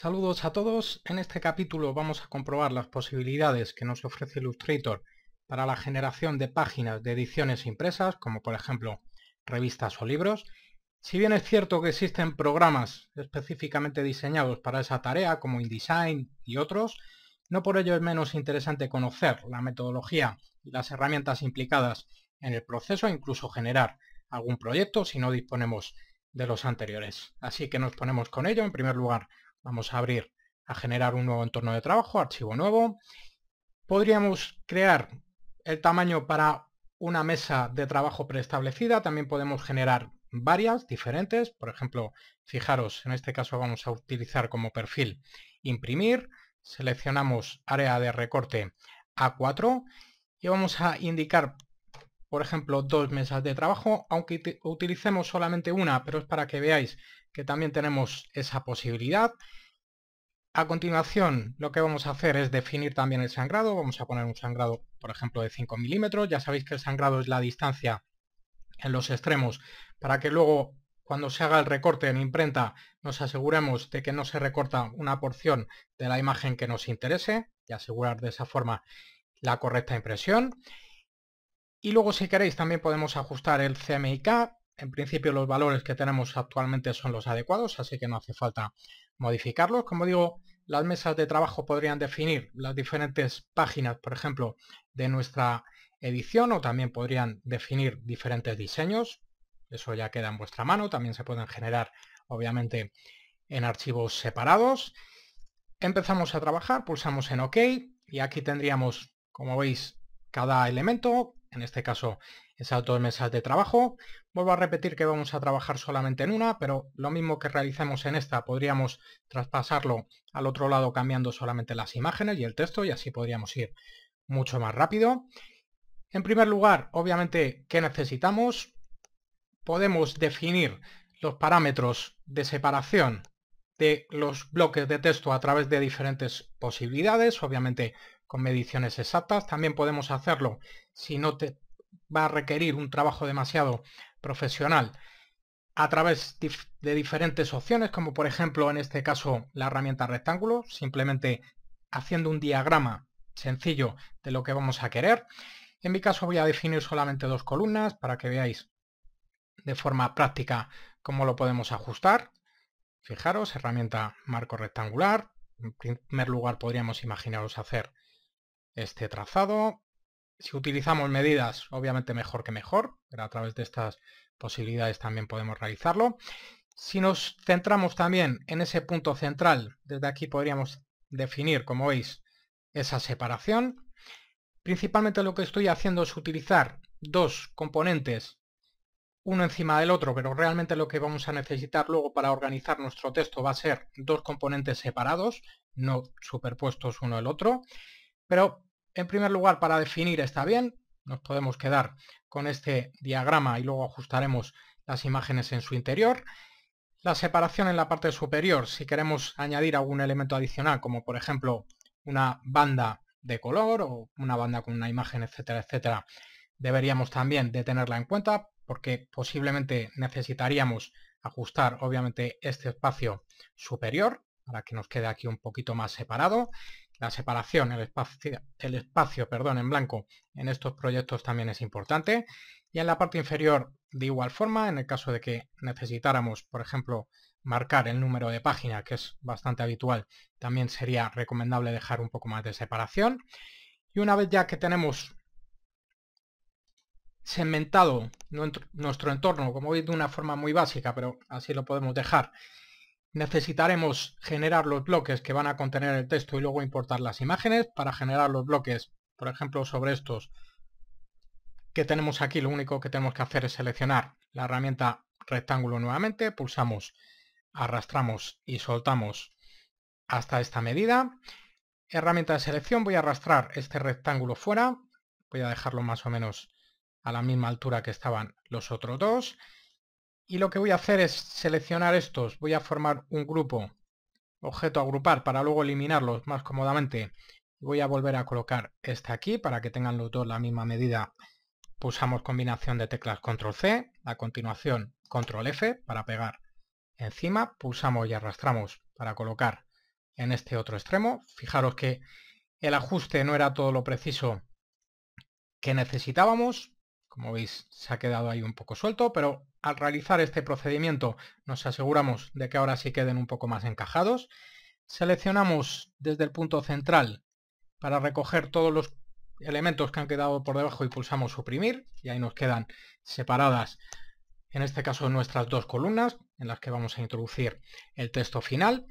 Saludos a todos, en este capítulo vamos a comprobar las posibilidades que nos ofrece Illustrator para la generación de páginas de ediciones impresas, como por ejemplo revistas o libros. Si bien es cierto que existen programas específicamente diseñados para esa tarea, como InDesign y otros, no por ello es menos interesante conocer la metodología y las herramientas implicadas en el proceso e incluso generar algún proyecto si no disponemos de los anteriores. Así que nos ponemos con ello. En primer lugar, Vamos a abrir a generar un nuevo entorno de trabajo, archivo nuevo. Podríamos crear el tamaño para una mesa de trabajo preestablecida, también podemos generar varias diferentes, por ejemplo, fijaros, en este caso vamos a utilizar como perfil imprimir, seleccionamos área de recorte A4 y vamos a indicar, por ejemplo, dos mesas de trabajo, aunque utilicemos solamente una, pero es para que veáis que también tenemos esa posibilidad. A continuación, lo que vamos a hacer es definir también el sangrado. Vamos a poner un sangrado, por ejemplo, de 5 milímetros. Ya sabéis que el sangrado es la distancia en los extremos para que luego cuando se haga el recorte en imprenta nos aseguremos de que no se recorta una porción de la imagen que nos interese y asegurar de esa forma la correcta impresión. Y luego si queréis también podemos ajustar el CMYK en principio los valores que tenemos actualmente son los adecuados, así que no hace falta modificarlos. Como digo, las mesas de trabajo podrían definir las diferentes páginas, por ejemplo, de nuestra edición o también podrían definir diferentes diseños. Eso ya queda en vuestra mano. También se pueden generar, obviamente, en archivos separados. Empezamos a trabajar, pulsamos en OK y aquí tendríamos, como veis, cada elemento. En este caso esas dos mesas de trabajo. Vuelvo a repetir que vamos a trabajar solamente en una, pero lo mismo que realicemos en esta podríamos traspasarlo al otro lado cambiando solamente las imágenes y el texto y así podríamos ir mucho más rápido. En primer lugar, obviamente, ¿qué necesitamos? Podemos definir los parámetros de separación de los bloques de texto a través de diferentes posibilidades, obviamente con mediciones exactas. También podemos hacerlo si no te va a requerir un trabajo demasiado profesional a través de diferentes opciones, como por ejemplo en este caso la herramienta rectángulo, simplemente haciendo un diagrama sencillo de lo que vamos a querer. En mi caso voy a definir solamente dos columnas para que veáis de forma práctica cómo lo podemos ajustar. Fijaros, herramienta marco rectangular. En primer lugar podríamos imaginaros hacer este trazado, si utilizamos medidas, obviamente mejor que mejor, pero a través de estas posibilidades también podemos realizarlo. Si nos centramos también en ese punto central, desde aquí podríamos definir, como veis, esa separación. Principalmente lo que estoy haciendo es utilizar dos componentes, uno encima del otro, pero realmente lo que vamos a necesitar luego para organizar nuestro texto va a ser dos componentes separados, no superpuestos uno al otro. Pero en primer lugar, para definir está bien, nos podemos quedar con este diagrama y luego ajustaremos las imágenes en su interior. La separación en la parte superior, si queremos añadir algún elemento adicional, como por ejemplo una banda de color o una banda con una imagen, etcétera, etcétera, deberíamos también de tenerla en cuenta porque posiblemente necesitaríamos ajustar obviamente este espacio superior para que nos quede aquí un poquito más separado la separación, el espacio, perdón, en blanco en estos proyectos también es importante. Y en la parte inferior, de igual forma, en el caso de que necesitáramos, por ejemplo, marcar el número de página, que es bastante habitual, también sería recomendable dejar un poco más de separación. Y una vez ya que tenemos segmentado nuestro entorno, como veis de una forma muy básica, pero así lo podemos dejar, necesitaremos generar los bloques que van a contener el texto y luego importar las imágenes para generar los bloques, por ejemplo, sobre estos que tenemos aquí, lo único que tenemos que hacer es seleccionar la herramienta rectángulo nuevamente, pulsamos, arrastramos y soltamos hasta esta medida. Herramienta de selección, voy a arrastrar este rectángulo fuera, voy a dejarlo más o menos a la misma altura que estaban los otros dos. Y lo que voy a hacer es seleccionar estos. Voy a formar un grupo, objeto agrupar, para luego eliminarlos más cómodamente. Voy a volver a colocar este aquí para que tengan los dos la misma medida. Pulsamos combinación de teclas control C, a continuación control F para pegar encima, pulsamos y arrastramos para colocar en este otro extremo. Fijaros que el ajuste no era todo lo preciso que necesitábamos, como veis, se ha quedado ahí un poco suelto, pero al realizar este procedimiento nos aseguramos de que ahora sí queden un poco más encajados. Seleccionamos desde el punto central para recoger todos los elementos que han quedado por debajo y pulsamos suprimir y ahí nos quedan separadas en este caso nuestras dos columnas en las que vamos a introducir el texto final.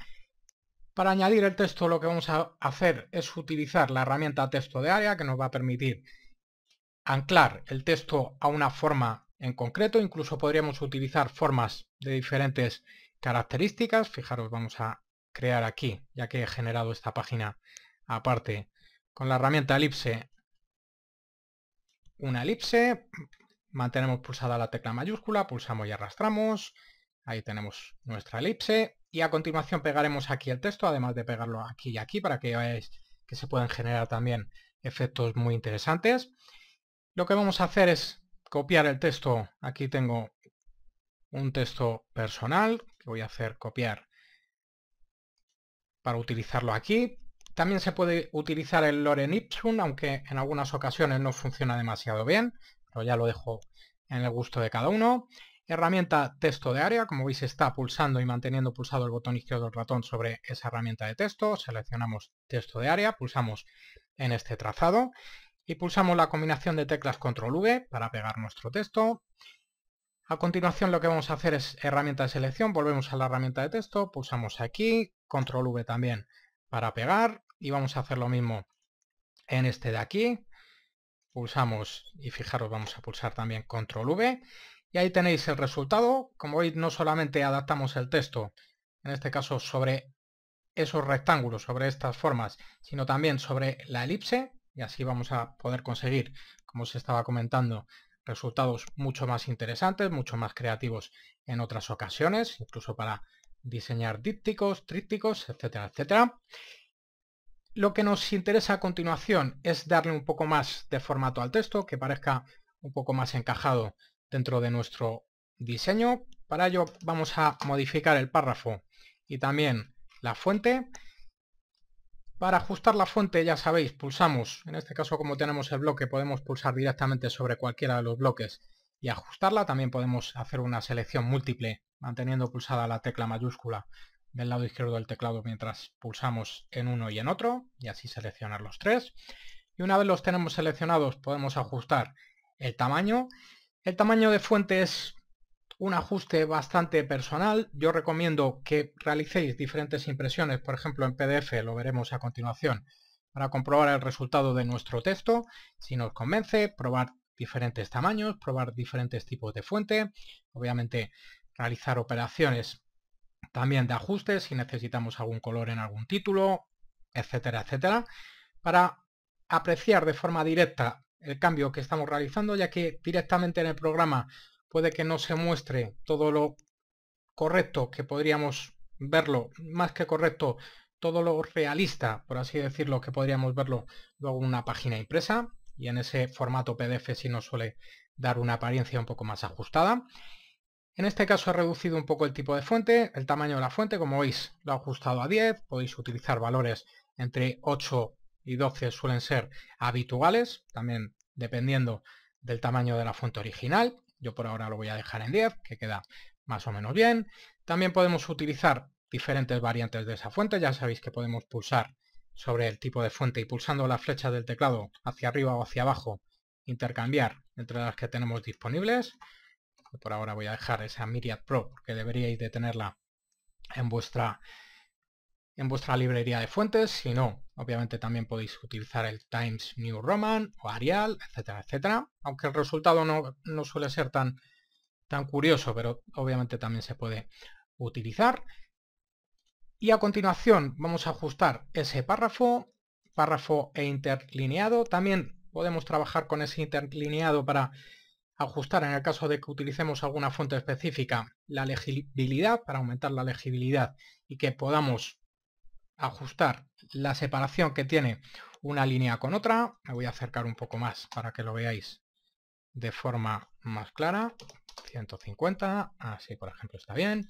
Para añadir el texto lo que vamos a hacer es utilizar la herramienta texto de área que nos va a permitir anclar el texto a una forma en concreto, incluso podríamos utilizar formas de diferentes características. Fijaros, vamos a crear aquí, ya que he generado esta página aparte. Con la herramienta elipse, una elipse, mantenemos pulsada la tecla mayúscula, pulsamos y arrastramos, ahí tenemos nuestra elipse, y a continuación pegaremos aquí el texto, además de pegarlo aquí y aquí, para que veáis que se pueden generar también efectos muy interesantes. Lo que vamos a hacer es copiar el texto. Aquí tengo un texto personal que voy a hacer copiar para utilizarlo aquí. También se puede utilizar el Loren Ipsum, aunque en algunas ocasiones no funciona demasiado bien, pero ya lo dejo en el gusto de cada uno. Herramienta texto de área, como veis está pulsando y manteniendo pulsado el botón izquierdo del ratón sobre esa herramienta de texto, seleccionamos texto de área, pulsamos en este trazado y pulsamos la combinación de teclas control V para pegar nuestro texto. A continuación lo que vamos a hacer es herramienta de selección, volvemos a la herramienta de texto, pulsamos aquí, control V también para pegar y vamos a hacer lo mismo en este de aquí. Pulsamos y fijaros vamos a pulsar también control V y ahí tenéis el resultado. Como veis no solamente adaptamos el texto, en este caso sobre esos rectángulos, sobre estas formas, sino también sobre la elipse y así vamos a poder conseguir, como se estaba comentando, resultados mucho más interesantes, mucho más creativos en otras ocasiones, incluso para diseñar dípticos, trípticos, etcétera, etcétera. Lo que nos interesa a continuación es darle un poco más de formato al texto, que parezca un poco más encajado dentro de nuestro diseño. Para ello vamos a modificar el párrafo y también la fuente. Para ajustar la fuente, ya sabéis, pulsamos. En este caso, como tenemos el bloque, podemos pulsar directamente sobre cualquiera de los bloques y ajustarla. También podemos hacer una selección múltiple manteniendo pulsada la tecla mayúscula del lado izquierdo del teclado mientras pulsamos en uno y en otro y así seleccionar los tres. Y una vez los tenemos seleccionados podemos ajustar el tamaño. El tamaño de fuente es un ajuste bastante personal. Yo recomiendo que realicéis diferentes impresiones, por ejemplo en PDF, lo veremos a continuación, para comprobar el resultado de nuestro texto. Si nos convence, probar diferentes tamaños, probar diferentes tipos de fuente, obviamente realizar operaciones también de ajustes si necesitamos algún color en algún título, etcétera, etcétera, para apreciar de forma directa el cambio que estamos realizando, ya que directamente en el programa puede que no se muestre todo lo correcto que podríamos verlo, más que correcto, todo lo realista, por así decirlo, que podríamos verlo luego en una página impresa y en ese formato PDF sí nos suele dar una apariencia un poco más ajustada. En este caso he reducido un poco el tipo de fuente, el tamaño de la fuente, como veis lo he ajustado a 10, podéis utilizar valores entre 8 y 12 suelen ser habituales, también dependiendo del tamaño de la fuente original. Yo por ahora lo voy a dejar en 10, que queda más o menos bien. También podemos utilizar diferentes variantes de esa fuente. Ya sabéis que podemos pulsar sobre el tipo de fuente y pulsando las flechas del teclado hacia arriba o hacia abajo, intercambiar entre las que tenemos disponibles. Por ahora voy a dejar esa Myriad Pro porque deberíais de tenerla en vuestra en vuestra librería de fuentes, si no, obviamente también podéis utilizar el Times New Roman o Arial, etcétera, etcétera, aunque el resultado no, no suele ser tan, tan curioso, pero obviamente también se puede utilizar. Y a continuación vamos a ajustar ese párrafo, párrafo e interlineado, también podemos trabajar con ese interlineado para ajustar en el caso de que utilicemos alguna fuente específica la legibilidad para aumentar la legibilidad y que podamos ajustar la separación que tiene una línea con otra. Me voy a acercar un poco más para que lo veáis de forma más clara. 150, así por ejemplo está bien.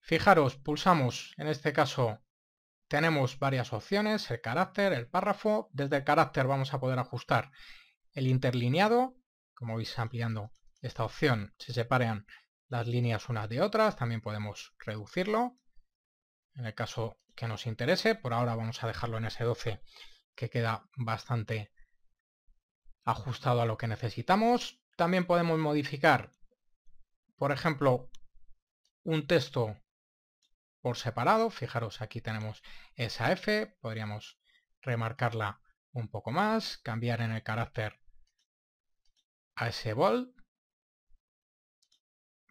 Fijaros, pulsamos, en este caso tenemos varias opciones, el carácter, el párrafo. Desde el carácter vamos a poder ajustar el interlineado, como veis ampliando esta opción, se separan las líneas unas de otras, también podemos reducirlo. En el caso que nos interese. Por ahora vamos a dejarlo en ese 12 que queda bastante ajustado a lo que necesitamos. También podemos modificar, por ejemplo, un texto por separado. Fijaros, aquí tenemos esa F, podríamos remarcarla un poco más, cambiar en el carácter a ese bol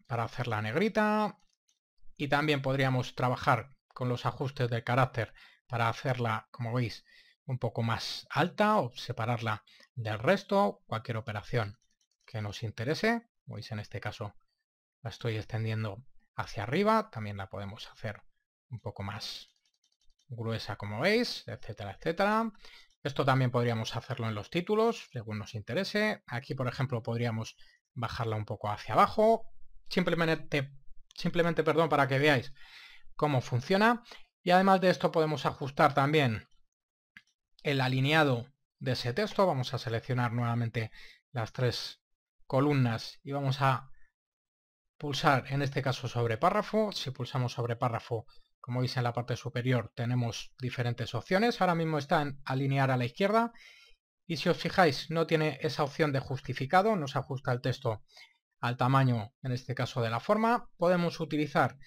para hacerla negrita y también podríamos trabajar con los ajustes de carácter para hacerla, como veis, un poco más alta o separarla del resto, cualquier operación que nos interese. veis en este caso la estoy extendiendo hacia arriba, también la podemos hacer un poco más gruesa como veis, etcétera, etcétera. Esto también podríamos hacerlo en los títulos, según nos interese. Aquí, por ejemplo, podríamos bajarla un poco hacia abajo, simplemente, simplemente perdón, para que veáis cómo funciona. Y además de esto podemos ajustar también el alineado de ese texto. Vamos a seleccionar nuevamente las tres columnas y vamos a pulsar en este caso sobre párrafo. Si pulsamos sobre párrafo, como veis en la parte superior, tenemos diferentes opciones. Ahora mismo está en alinear a la izquierda. Y si os fijáis, no tiene esa opción de justificado, nos ajusta el texto al tamaño, en este caso de la forma. Podemos utilizar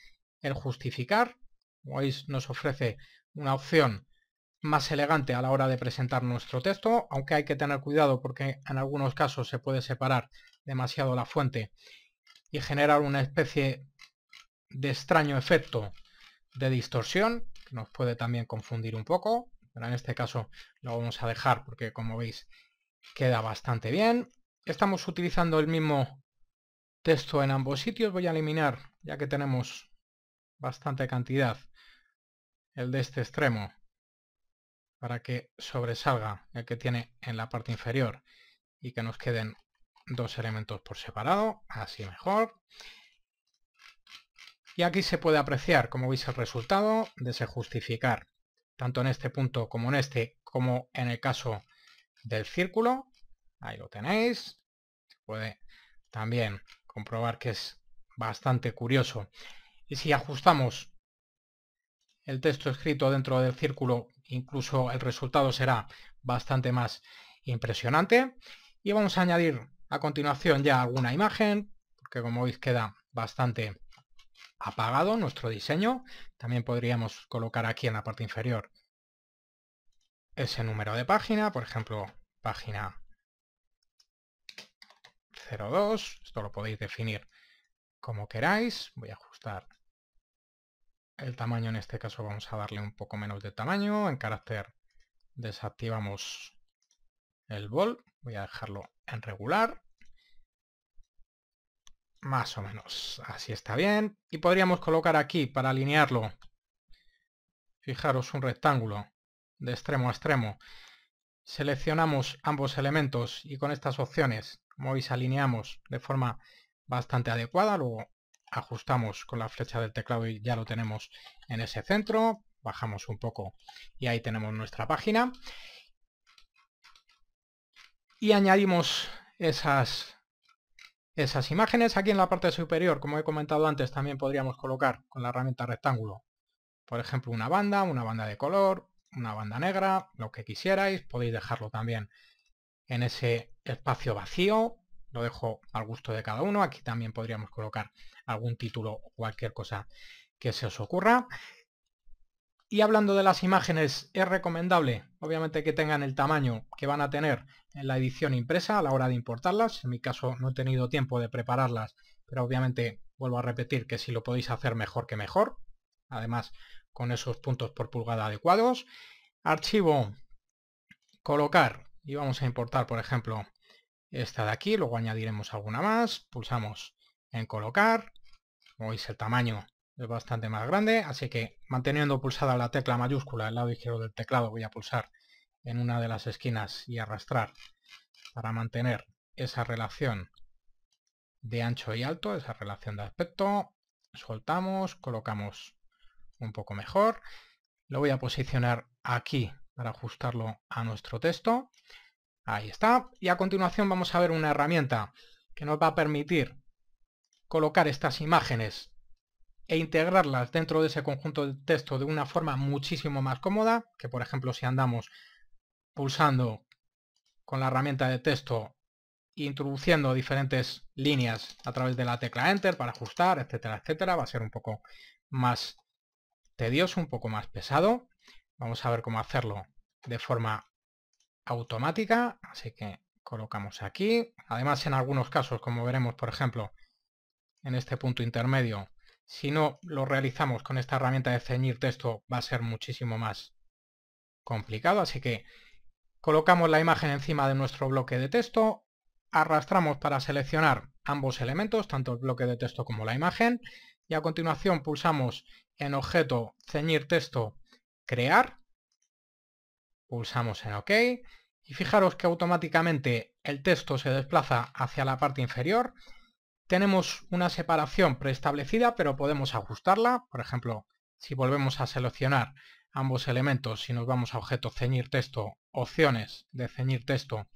el justificar. Como veis, nos ofrece una opción más elegante a la hora de presentar nuestro texto, aunque hay que tener cuidado porque en algunos casos se puede separar demasiado la fuente y generar una especie de extraño efecto de distorsión, que nos puede también confundir un poco, pero en este caso lo vamos a dejar porque como veis queda bastante bien. Estamos utilizando el mismo texto en ambos sitios, voy a eliminar ya que tenemos bastante cantidad el de este extremo para que sobresalga el que tiene en la parte inferior y que nos queden dos elementos por separado, así mejor. Y aquí se puede apreciar, como veis, el resultado de se justificar, tanto en este punto como en este, como en el caso del círculo. Ahí lo tenéis. Puede también comprobar que es bastante curioso y si ajustamos el texto escrito dentro del círculo, incluso el resultado será bastante más impresionante. Y vamos a añadir a continuación ya alguna imagen, porque como veis queda bastante apagado nuestro diseño. También podríamos colocar aquí en la parte inferior ese número de página, por ejemplo, página 02. Esto lo podéis definir como queráis. Voy a ajustar el tamaño en este caso vamos a darle un poco menos de tamaño. En carácter desactivamos el bol. Voy a dejarlo en regular. Más o menos. Así está bien. Y podríamos colocar aquí para alinearlo. Fijaros un rectángulo de extremo a extremo. Seleccionamos ambos elementos y con estas opciones, como veis, alineamos de forma bastante adecuada. Luego ajustamos con la flecha del teclado y ya lo tenemos en ese centro. Bajamos un poco y ahí tenemos nuestra página. Y añadimos esas, esas imágenes. Aquí en la parte superior, como he comentado antes, también podríamos colocar con la herramienta rectángulo, por ejemplo, una banda, una banda de color, una banda negra, lo que quisierais. Podéis dejarlo también en ese espacio vacío lo dejo al gusto de cada uno. Aquí también podríamos colocar algún título o cualquier cosa que se os ocurra. Y hablando de las imágenes, es recomendable, obviamente, que tengan el tamaño que van a tener en la edición impresa a la hora de importarlas. En mi caso no he tenido tiempo de prepararlas, pero obviamente vuelvo a repetir que si lo podéis hacer mejor que mejor. Además, con esos puntos por pulgada adecuados. Archivo, colocar, y vamos a importar, por ejemplo, esta de aquí, luego añadiremos alguna más, pulsamos en colocar, como veis el tamaño es bastante más grande, así que manteniendo pulsada la tecla mayúscula del lado izquierdo del teclado voy a pulsar en una de las esquinas y arrastrar para mantener esa relación de ancho y alto, esa relación de aspecto, soltamos, colocamos un poco mejor, lo voy a posicionar aquí para ajustarlo a nuestro texto, Ahí está. Y a continuación vamos a ver una herramienta que nos va a permitir colocar estas imágenes e integrarlas dentro de ese conjunto de texto de una forma muchísimo más cómoda, que por ejemplo si andamos pulsando con la herramienta de texto introduciendo diferentes líneas a través de la tecla Enter para ajustar, etcétera, etcétera, va a ser un poco más tedioso, un poco más pesado. Vamos a ver cómo hacerlo de forma automática, así que colocamos aquí. Además, en algunos casos, como veremos, por ejemplo, en este punto intermedio, si no lo realizamos con esta herramienta de ceñir texto, va a ser muchísimo más complicado, así que colocamos la imagen encima de nuestro bloque de texto, arrastramos para seleccionar ambos elementos, tanto el bloque de texto como la imagen, y a continuación pulsamos en objeto ceñir texto crear pulsamos en OK y fijaros que automáticamente el texto se desplaza hacia la parte inferior. Tenemos una separación preestablecida, pero podemos ajustarla. Por ejemplo, si volvemos a seleccionar ambos elementos, si nos vamos a objeto ceñir texto, opciones de ceñir texto,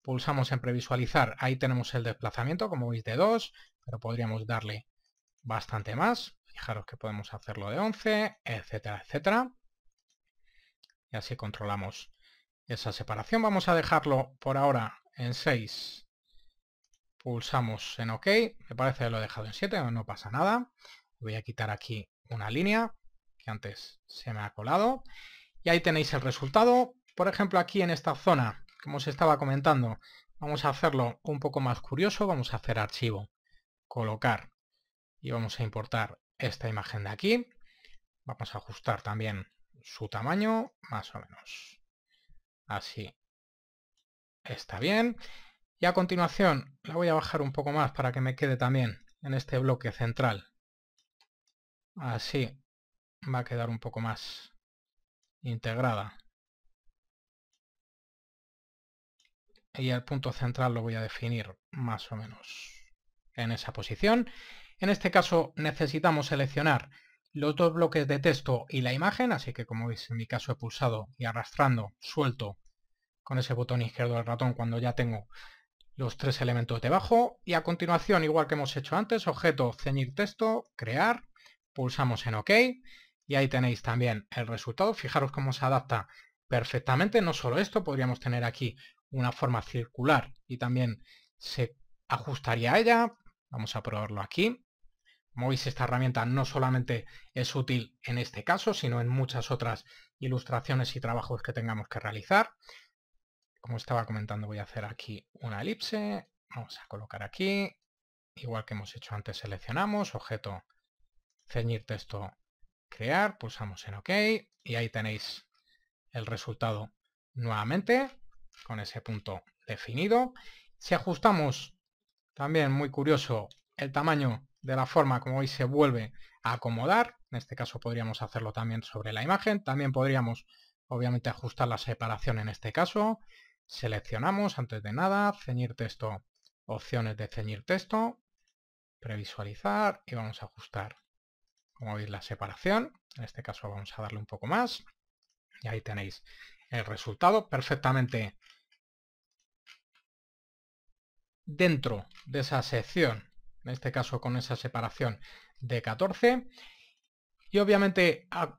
pulsamos en previsualizar, ahí tenemos el desplazamiento, como veis, de 2, pero podríamos darle bastante más. Fijaros que podemos hacerlo de 11, etcétera, etcétera y así controlamos esa separación. Vamos a dejarlo por ahora en 6. Pulsamos en OK. Me parece que lo he dejado en 7, no pasa nada. Voy a quitar aquí una línea que antes se me ha colado. Y ahí tenéis el resultado. Por ejemplo, aquí en esta zona, como os estaba comentando, vamos a hacerlo un poco más curioso. Vamos a hacer archivo, colocar y vamos a importar esta imagen de aquí. Vamos a ajustar también su tamaño más o menos. Así. Está bien. Y a continuación la voy a bajar un poco más para que me quede también en este bloque central. Así va a quedar un poco más integrada. Y el punto central lo voy a definir más o menos en esa posición. En este caso necesitamos seleccionar los dos bloques de texto y la imagen, así que como veis en mi caso he pulsado y arrastrando, suelto con ese botón izquierdo del ratón cuando ya tengo los tres elementos debajo y a continuación, igual que hemos hecho antes, objeto, ceñir texto, crear, pulsamos en OK y ahí tenéis también el resultado. Fijaros cómo se adapta perfectamente, no solo esto, podríamos tener aquí una forma circular y también se ajustaría a ella. Vamos a probarlo aquí veis, esta herramienta no solamente es útil en este caso, sino en muchas otras ilustraciones y trabajos que tengamos que realizar. Como estaba comentando, voy a hacer aquí una elipse. Vamos a colocar aquí. Igual que hemos hecho antes, seleccionamos, objeto, ceñir texto, crear, pulsamos en OK y ahí tenéis el resultado nuevamente con ese punto definido. Si ajustamos, también muy curioso, el tamaño de la forma como hoy se vuelve a acomodar. En este caso podríamos hacerlo también sobre la imagen. También podríamos, obviamente, ajustar la separación en este caso. Seleccionamos antes de nada, ceñir texto, opciones de ceñir texto, previsualizar y vamos a ajustar, como veis, la separación. En este caso vamos a darle un poco más. Y ahí tenéis el resultado perfectamente dentro de esa sección en este caso con esa separación de 14. Y obviamente a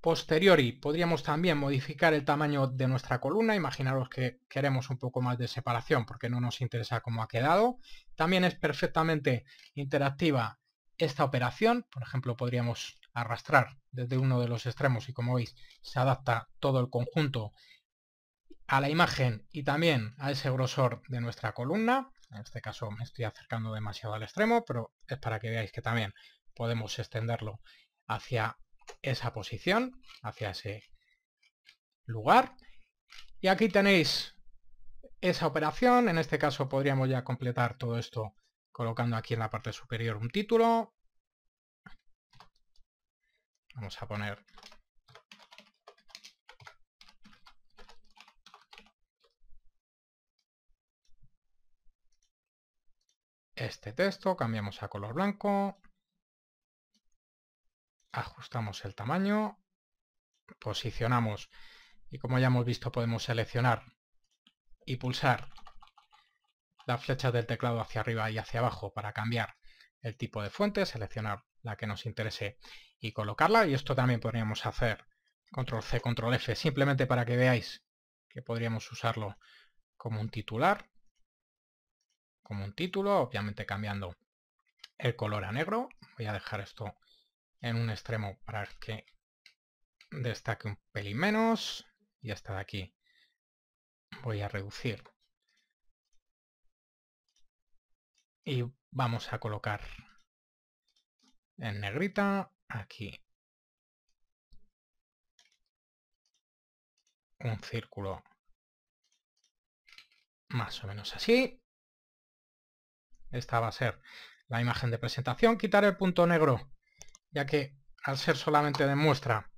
posteriori podríamos también modificar el tamaño de nuestra columna, imaginaros que queremos un poco más de separación porque no nos interesa cómo ha quedado. También es perfectamente interactiva esta operación, por ejemplo podríamos arrastrar desde uno de los extremos y como veis se adapta todo el conjunto a la imagen y también a ese grosor de nuestra columna. En este caso me estoy acercando demasiado al extremo, pero es para que veáis que también podemos extenderlo hacia esa posición, hacia ese lugar. Y aquí tenéis esa operación. En este caso podríamos ya completar todo esto colocando aquí en la parte superior un título. Vamos a poner este texto, cambiamos a color blanco, ajustamos el tamaño, posicionamos y como ya hemos visto podemos seleccionar y pulsar las flechas del teclado hacia arriba y hacia abajo para cambiar el tipo de fuente, seleccionar la que nos interese y colocarla y esto también podríamos hacer control C, control F simplemente para que veáis que podríamos usarlo como un titular como un título, obviamente cambiando el color a negro. Voy a dejar esto en un extremo para que destaque un pelín menos. Y hasta de aquí voy a reducir. Y vamos a colocar en negrita aquí un círculo más o menos así esta va a ser la imagen de presentación. Quitar el punto negro, ya que al ser solamente de muestra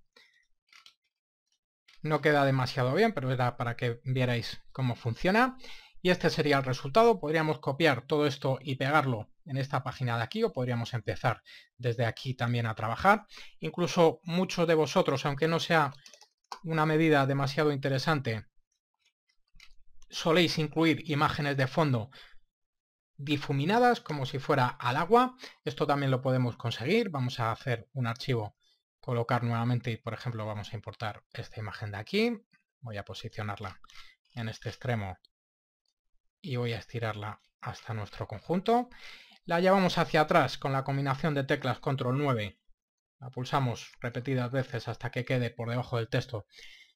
no queda demasiado bien, pero era para que vierais cómo funciona. Y este sería el resultado. Podríamos copiar todo esto y pegarlo en esta página de aquí o podríamos empezar desde aquí también a trabajar. Incluso muchos de vosotros, aunque no sea una medida demasiado interesante, soléis incluir imágenes de fondo difuminadas como si fuera al agua. Esto también lo podemos conseguir. Vamos a hacer un archivo, colocar nuevamente, y por ejemplo, vamos a importar esta imagen de aquí. Voy a posicionarla en este extremo y voy a estirarla hasta nuestro conjunto. La llevamos hacia atrás con la combinación de teclas control 9. La pulsamos repetidas veces hasta que quede por debajo del texto.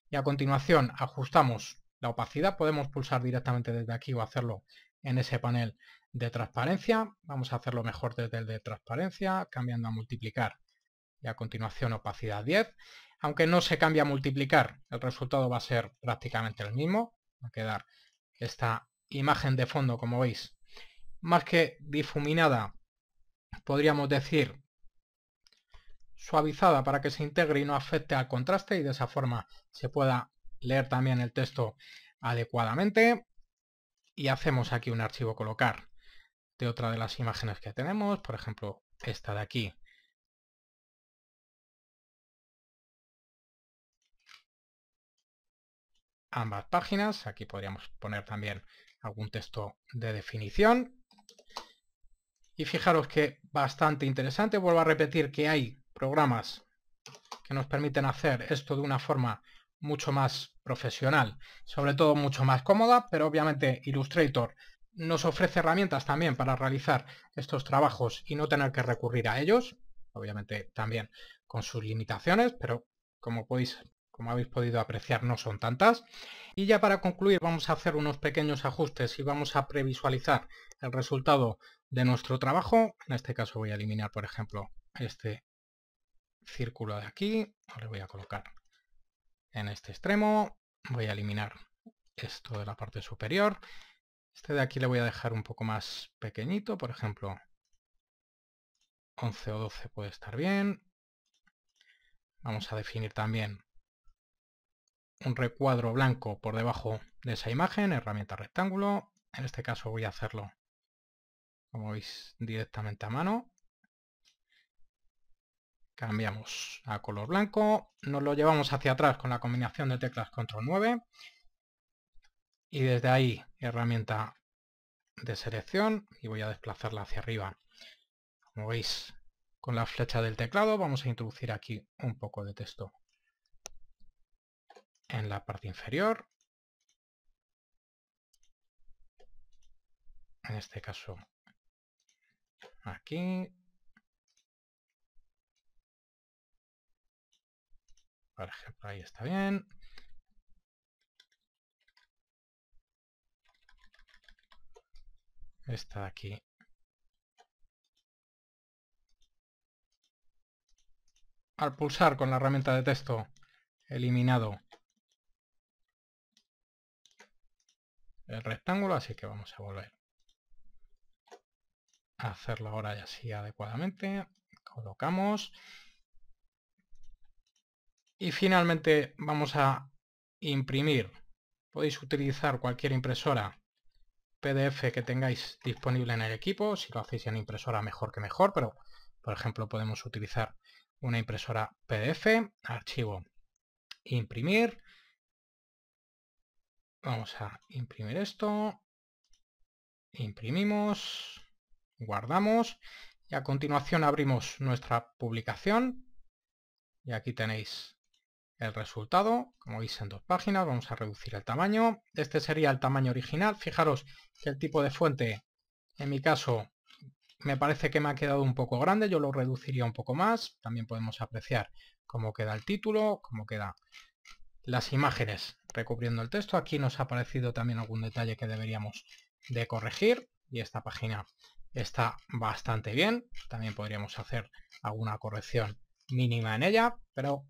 Y a continuación ajustamos la opacidad. Podemos pulsar directamente desde aquí o hacerlo en ese panel de transparencia. Vamos a hacerlo mejor desde el de transparencia, cambiando a multiplicar y a continuación opacidad 10. Aunque no se cambie a multiplicar, el resultado va a ser prácticamente el mismo. Va a quedar esta imagen de fondo, como veis, más que difuminada, podríamos decir suavizada para que se integre y no afecte al contraste y de esa forma se pueda leer también el texto adecuadamente y hacemos aquí un archivo colocar de otra de las imágenes que tenemos, por ejemplo, esta de aquí. Ambas páginas, aquí podríamos poner también algún texto de definición. Y fijaros que bastante interesante, vuelvo a repetir que hay programas que nos permiten hacer esto de una forma mucho más profesional, sobre todo mucho más cómoda, pero obviamente Illustrator nos ofrece herramientas también para realizar estos trabajos y no tener que recurrir a ellos, obviamente también con sus limitaciones, pero como podéis como habéis podido apreciar no son tantas. Y ya para concluir vamos a hacer unos pequeños ajustes y vamos a previsualizar el resultado de nuestro trabajo. En este caso voy a eliminar por ejemplo este círculo de aquí, le voy a colocar en este extremo. Voy a eliminar esto de la parte superior. Este de aquí le voy a dejar un poco más pequeñito, por ejemplo, 11 o 12 puede estar bien. Vamos a definir también un recuadro blanco por debajo de esa imagen, herramienta rectángulo. En este caso voy a hacerlo, como veis, directamente a mano. Cambiamos a color blanco, nos lo llevamos hacia atrás con la combinación de teclas control 9 y desde ahí herramienta de selección y voy a desplazarla hacia arriba. Como veis, con la flecha del teclado vamos a introducir aquí un poco de texto en la parte inferior. En este caso aquí Por ejemplo, ahí está bien. Está aquí. Al pulsar con la herramienta de texto, eliminado el rectángulo, así que vamos a volver a hacerlo ahora y así adecuadamente. Colocamos. Y finalmente vamos a imprimir. Podéis utilizar cualquier impresora PDF que tengáis disponible en el equipo. Si lo hacéis en impresora mejor que mejor, pero por ejemplo podemos utilizar una impresora PDF, archivo, imprimir. Vamos a imprimir esto. Imprimimos, guardamos y a continuación abrimos nuestra publicación. Y aquí tenéis el resultado, como veis en dos páginas, vamos a reducir el tamaño. Este sería el tamaño original. Fijaros que el tipo de fuente, en mi caso, me parece que me ha quedado un poco grande, yo lo reduciría un poco más. También podemos apreciar cómo queda el título, cómo quedan las imágenes recubriendo el texto. Aquí nos ha parecido también algún detalle que deberíamos de corregir y esta página está bastante bien. También podríamos hacer alguna corrección mínima en ella, pero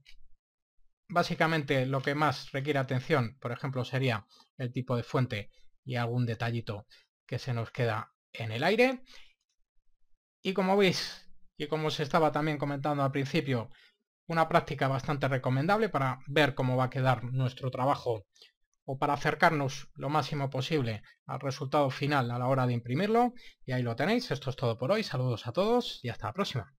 básicamente lo que más requiere atención, por ejemplo, sería el tipo de fuente y algún detallito que se nos queda en el aire. Y como veis, y como os estaba también comentando al principio, una práctica bastante recomendable para ver cómo va a quedar nuestro trabajo o para acercarnos lo máximo posible al resultado final a la hora de imprimirlo. Y ahí lo tenéis, esto es todo por hoy, saludos a todos y hasta la próxima.